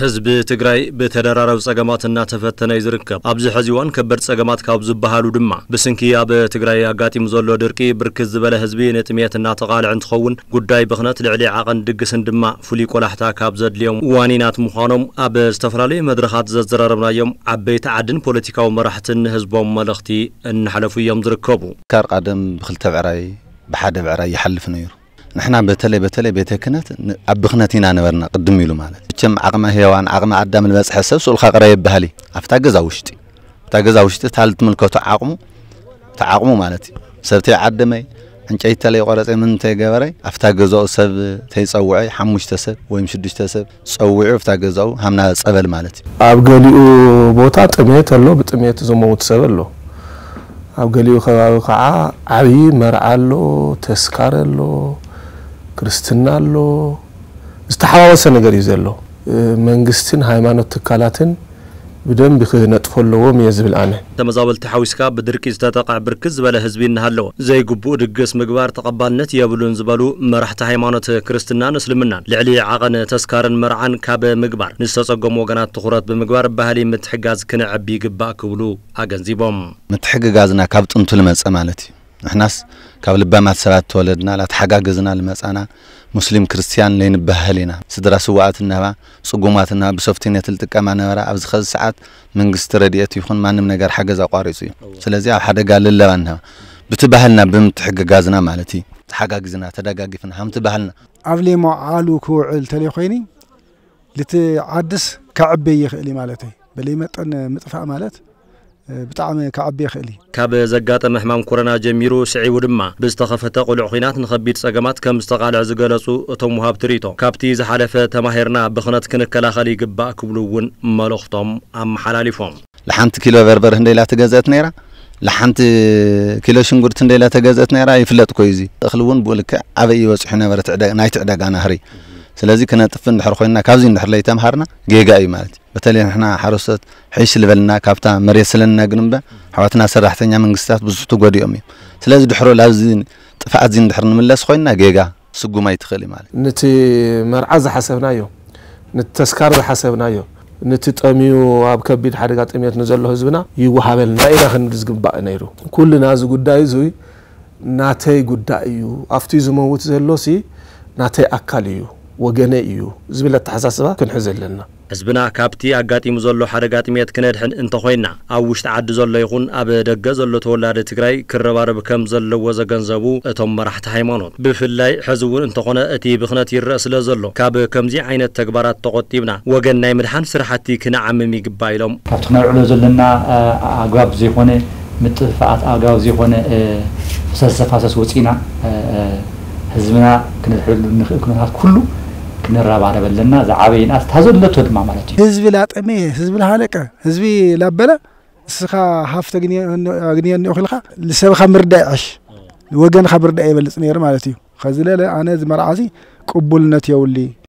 ህዝቢ ትግራይ ብተደራረብ ጸገማት እናተፈተነ እዩ ዝርከብ ኣብዚ ሕዚ እዋን ከበድቲ ጸገማት ካብ ዝበሃሉ ድማ ብስንኪ ኣብ ትግራይ ኣጋጢሙ ዘሎ ድርቂ ብርክት ዝበለ ህዝቢ ንጥሜት እናተቓልዕ እንትኸውን ጉዳይ ብኽነት ልዕሊ ዓቐን ድግስን ድማ ፍሉይ ቆላሕታ ካብ ዘድልዮም ዋኒናት ምዃኖም ኣብ ዝተፈላለዩ መድረኻት ዘዘራረብናዮም ዓበይቲ ዓድን ፖለቲካዊ መራሕትን ህዝቦም መልእኽቲ እናሕለፉ እዮም ዝርከቡ ካብ ቃደም ብክልተ ብዕራይ ብሓደ ብዕራይ ይሓልፍ ነይሩ ንሕና በተለይ በተለይ ቤተ ክህነት ኣብ ብክነት ኢና ነበርና ቅድም ኢሉ ማለት መቸም ዓቕመ ሄዋን ዓቕመ ኣዳም ዝበፅሐ ሰብ ስኡልካ ቅረ ይባሃል እዩ ኣብታ ገዛ ውሽጢ እታ ገዛ ውሽጢ እታ ልትምልከቶ ዓቕሙ እቲ ዓቕሙ ማለት እዩ ሰብ ተይዓደመይ ዕንጨይቲ ተለይቆረፀ ምን እንተይገበረይ ኣብታ ገዛኡ ሰብ ተይፀውዐ ሓሙሽተ ሰብ ወይም ሽዱሽተ ሰብ ፀዊዑ ኣብታ ገዛኡ ሃምና ፀበል ማለት እዩ ኣብ ገሊኡ ቦታ ጥሜት ኣሎ ብጥሜት ዝመውት ሰብ ኣሎ ኣብ ገሊኡ ከባቢ ከዓ ዓብዪ መርዓ ኣሎ ተስካር ኣሎ ክርስትና ኣሎ ዝተሓዋወሰ ነገር እዩ ዘሎ መንግስትን ሃይማኖት ትካላትን ብደንብ ክነጥፈለዎም እየ ዝብል ኣነ ተመዛበልቲ ሓዊስካ ብድርቂ ዝተጠቕዕ ብርክት ዝበለ ህዝቢ እናሃለዎ ዘይግቡእ ድግስ ምግባር ተቐባልነት የብሉን ዝበሉ መራሕቲ ሃይማኖት ክርስትናን እስልምናን ልዕሊ ዓቐን ተስካርን መርዓን ካብ ምግባር ንዝተጸገሙ ወገናት ትኩረት ብምግባር ባህሊ ምትሕጋዝ ክንዕቢ ይግባእ ክብሉ ኣገንዚቦም ምትሕግጋዝና ካብ ጥንቱ ልመፀ ማለት እዩ ንሕናስ ካብ ልባማት ሰባት ተወለድና ላተሓጋገዝና ልመፃና ሙስሊም ክርስቲያን ለይንባሃል ኢና ስድራ ስዋኣት እናባ ፅጉማት እናባ ብሶፍትኔት ዝጥቀማ ነበራ ኣብዚ ከዚ ሰዓት መንግስቲ ረድኤት ይኹን ማንም ነገር ሓገዝ ኣቋሪፁ እዩ ስለዚ ኣብ ሓደጋ ልለባ እናባ ብቲ ባህልና ብምትሕግጋዝና ማለት እዩ ተሓጋጊዝና ተደጋጊፍና ከምቲ ባህልና ኣብ ሌማ ዓሉ ክውዕል ተለይ ኮይኒ ልቲ ዓድስ ከዕበይ ይኽእል እዩ ማለት እዩ በለይ መጠን ምጥፋእ ማለት ብጣዕሚ ክዓቢ ይኽእል እዩ ካብ ዘጋጠመ ሕማም ኮረና ጀሚሩ ስዒቡ ድማ ብዝተኸፈተ ቆልዑ ኹናት ንኸቢድ ፀገማት ከም ዝተቓልዕ ዝገለጹ እቶም ውሃብ ትርኢቶ ካብቲ ዝሓለፈ ተማሂርና ብኽነት ክንከላኸል ይግባእ ክብሉ እውን መልእኽቶም ኣመሓላሊፎም ንሓንቲ ኪሎ በርበረ እንደኢላ ትገዝአት ነይራ ንሓንቲ ኪሎ ሽንጉርቲ እንደኢላ ተገዝአት ነይራ ይፍለጥ ኮይ እዚ እኽሊ እውን ብልክዕ ኣበይ ይበፅሑ ነበረት ናይቲ ዕዳጋ ናህሪ ስለዚ ክነጥፍ እንድሕር ኮይንና ካብዚ እንድሕር ለይተምሃርና ጌጋ እዩ ማለት እዩ በተለይ ንሕና ሓረስቶት ሕይ ስለበልና ካብታ መሬት ስለነግንበ ኣሕዋትና ሰራሕተኛ መንግስትታት ብዙሕ ተጎዲኦም እዮም ስለዚ ድሕሮ ላብዚ ጥፋኣት እዚ ንድሕር ንምለስ ኮይንና ጌጋ ስጉማ ይትኽእል እዩ ማለት ነቲ መርዓ ዝሓሰብናዮ ነቲ ተስካር ዝሓሰብናዮ ነቲ ጠሚዩ ኣብ ከቢድ ሓደጋ ጥሜት ንዘሎ ህዝብና ይወሃበልና ኢና ክንብል ዝግባእ ነይሩ ኩልና እዚ ጉዳይ እዚ ናተይ ጉዳይ እዩ ኣብቲ ዝመውት ዘሎሲ ናተይ ኣካል እዩ وجنه ايو زبل التحساسبه كنحزل لنا حزبنا كابتي اغاتي مزلو حرقات ميت كنرحن انت خوينا اوشت عد زلو يخون اب دغه زلو تولاد تگراي كربار بكم زلو وز غنزبو اتم مرحت حيمانوت بفلاي حزبون انت خونه اتي بخنات يرس له زلو كاب كمزي عينت تكبارات تقطيبنا وجن ناي مرحن سرحتي كنا عممي غبايلوم كابتن علو زلنا اغاب زي خونه متفعات اغاب زي خونه فسس فسس وصينا حزبنا كنحل كنحل كله نرابار بلنا زعابين أست هذول لا تود ما مالتي هزبي لا تمي هزبي هالك هزبي لا بلا سخا هفت غنيا غنيا نوخلها لسبب خمر داعش وجن خبر داعي بلسني رمالتي خذ لا لا أنا زمرعزي تيولي